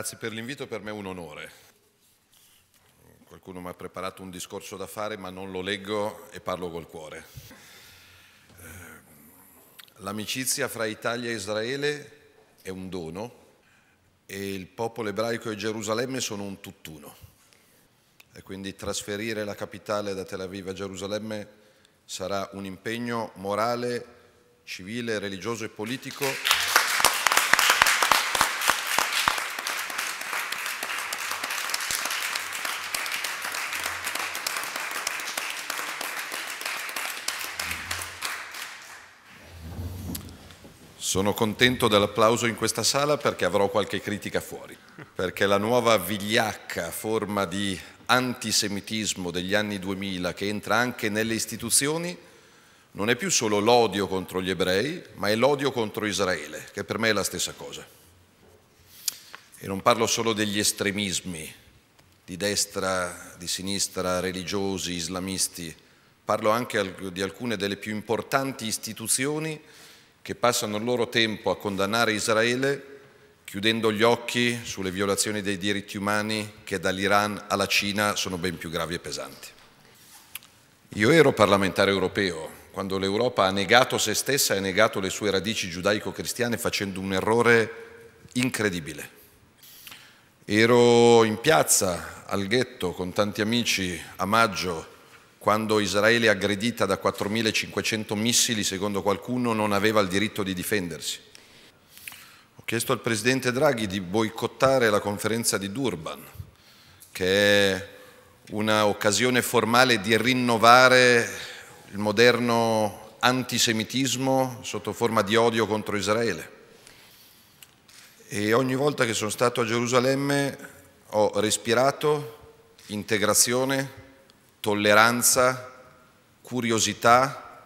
Grazie per l'invito, per me è un onore. Qualcuno mi ha preparato un discorso da fare, ma non lo leggo e parlo col cuore. Eh, l'amicizia fra Italia e Israele è un dono e il popolo ebraico e Gerusalemme sono un tutt'uno. E quindi trasferire la capitale da Tel Aviv a Gerusalemme sarà un impegno morale, civile, religioso e politico. Sono contento dell'applauso in questa sala perché avrò qualche critica fuori, perché la nuova vigliacca forma di antisemitismo degli anni 2000 che entra anche nelle istituzioni non è più solo l'odio contro gli ebrei, ma è l'odio contro Israele, che per me è la stessa cosa. E non parlo solo degli estremismi di destra, di sinistra, religiosi, islamisti, parlo anche di alcune delle più importanti istituzioni che passano il loro tempo a condannare Israele, chiudendo gli occhi sulle violazioni dei diritti umani che dall'Iran alla Cina sono ben più gravi e pesanti. Io ero parlamentare europeo quando l'Europa ha negato se stessa e ha negato le sue radici giudaico-cristiane facendo un errore incredibile. Ero in piazza al ghetto con tanti amici a maggio quando Israele aggredita da 4.500 missili, secondo qualcuno non aveva il diritto di difendersi. Ho chiesto al Presidente Draghi di boicottare la conferenza di Durban, che è un'occasione formale di rinnovare il moderno antisemitismo sotto forma di odio contro Israele. E ogni volta che sono stato a Gerusalemme ho respirato integrazione, tolleranza, curiosità,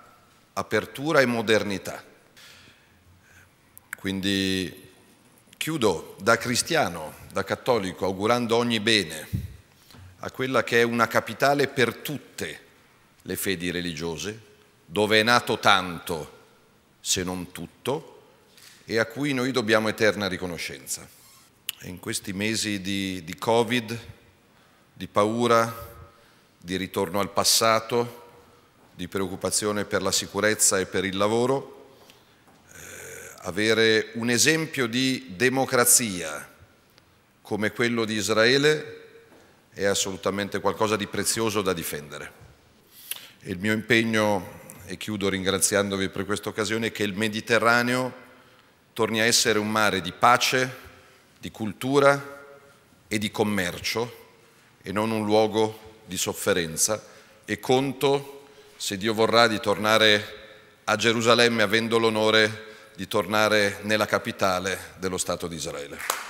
apertura e modernità. Quindi chiudo da cristiano, da cattolico, augurando ogni bene a quella che è una capitale per tutte le fedi religiose, dove è nato tanto, se non tutto, e a cui noi dobbiamo eterna riconoscenza. In questi mesi di, di Covid, di paura, di ritorno al passato, di preoccupazione per la sicurezza e per il lavoro, eh, avere un esempio di democrazia come quello di Israele è assolutamente qualcosa di prezioso da difendere. E Il mio impegno, e chiudo ringraziandovi per questa occasione, è che il Mediterraneo torni a essere un mare di pace, di cultura e di commercio e non un luogo di sofferenza e conto, se Dio vorrà, di tornare a Gerusalemme avendo l'onore di tornare nella capitale dello Stato di Israele.